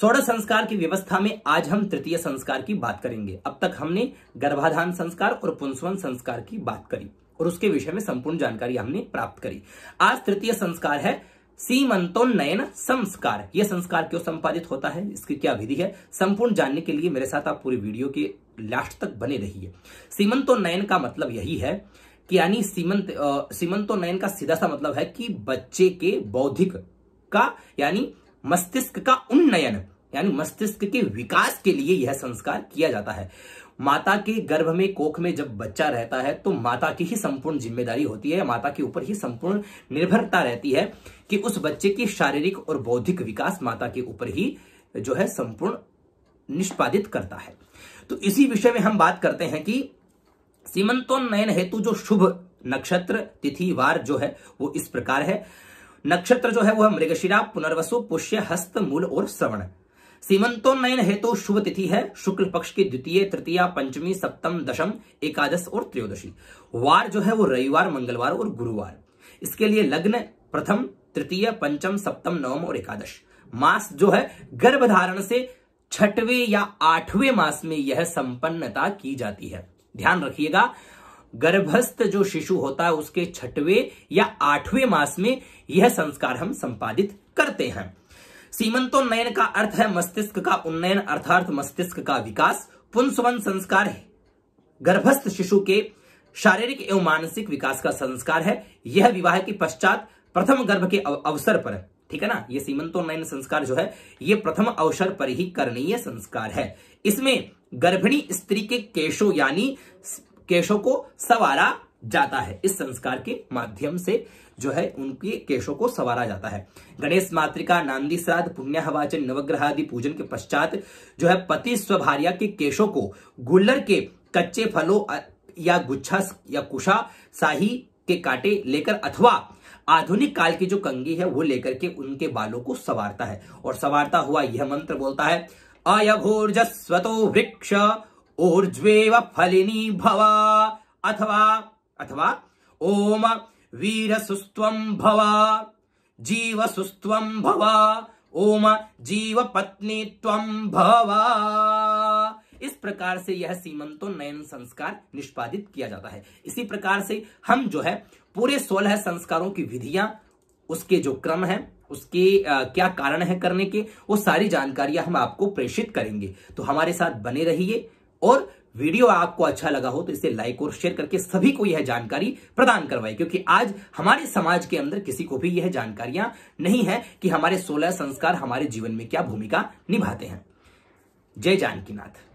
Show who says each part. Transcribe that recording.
Speaker 1: सोलह संस्कार की व्यवस्था में आज हम तृतीय संस्कार की बात करेंगे अब तक हमने गर्भाधान संस्कार और पुंसवन संस्कार की बात करी और उसके विषय में संपूर्ण जानकारी हमने प्राप्त करी आज तृतीय संस्कार है सीमंतोन्नयन संस्कार यह संस्कार क्यों संपादित होता है इसकी क्या विधि है संपूर्ण जानने के लिए मेरे साथ आप पूरी वीडियो के लास्ट तक बने रहिए सीमंतोन्नयन का मतलब यही है कि यानी सीमंत सीमंतोन्नयन का सीधा सा मतलब है कि बच्चे के बौद्धिक का यानी मस्तिष्क का उन्नयन यानी मस्तिष्क के विकास के लिए यह संस्कार किया जाता है माता के गर्भ में कोख में जब बच्चा रहता है तो माता की ही संपूर्ण जिम्मेदारी होती है माता के ऊपर ही संपूर्ण निर्भरता रहती है कि उस बच्चे की शारीरिक और बौद्धिक विकास माता के ऊपर ही जो है संपूर्ण निष्पादित करता है तो इसी विषय में हम बात करते हैं कि सीमंतोन्नयन हेतु जो शुभ नक्षत्र तिथि वार जो है वो इस प्रकार है नक्षत्र जो है वह मृगशिरा पुनर्वसु पुष्य हस्त मूल और श्रवण सीमंतोन्नयन हेतु तो शुभ तिथि है शुक्ल पक्ष की द्वितीय तृतीय पंचमी सप्तम दशम एकादश और त्रयोदशी वार जो है वो रविवार मंगलवार और गुरुवार इसके लिए लग्न प्रथम तृतीय पंचम सप्तम नवम और एकादश मास जो है गर्भधारण से छठवें या आठवें मास में यह संपन्नता की जाती है ध्यान रखिएगा गर्भस्थ जो शिशु होता है उसके छठवें या आठवें मास में यह संस्कार हम संपादित करते हैं सीमंतोन्नयन का अर्थ है मस्तिष्क का उन्नयन अर्थात मस्तिष्क का विकास पुंसवन संस्कार है गर्भस्थ शिशु के शारीरिक एवं मानसिक विकास का संस्कार है यह विवाह के पश्चात प्रथम गर्भ के अवसर पर ठीक है ना यह सीमंतोन्नयन संस्कार जो है यह प्रथम अवसर पर ही करणीय संस्कार है इसमें गर्भिणी स्त्री के केशों यानी केशों को सवारा जाता है इस संस्कार के माध्यम से जो है उनके केशों को सवारा जाता है गणेश मातृका नांदी श्राद्ध पुण्य हवाचन नवग्रह आदि पूजन के पश्चात जो है पति स्वभार्या के केशों को गुल्लर के कच्चे फलों या गुच्छा या कुशा शाही के कांटे लेकर अथवा आधुनिक काल की जो कंगी है वो लेकर के उनके बालों को सवारता है और सवारता हुआ यह मंत्र बोलता है अयघोर्जस्वतो वृक्ष ऊर्ज्वेव फलिनी भव अथवा अथवा ओम वीर सुस्व भव जीव सुस्व भव ओम जीव पत्नी भव इस प्रकार से यह सीमंतो नयन संस्कार निष्पादित किया जाता है इसी प्रकार से हम जो है पूरे सोलह संस्कारों की विधियां उसके जो क्रम है उसके आ, क्या कारण है करने के वो सारी जानकारियां हम आपको प्रेषित करेंगे तो हमारे साथ बने रहिए और वीडियो आपको अच्छा लगा हो तो इसे लाइक और शेयर करके सभी को यह जानकारी प्रदान करवाए क्योंकि आज हमारे समाज के अंदर किसी को भी यह जानकारियां नहीं है कि हमारे सोलह संस्कार हमारे जीवन में क्या भूमिका निभाते हैं जय जानकीनाथ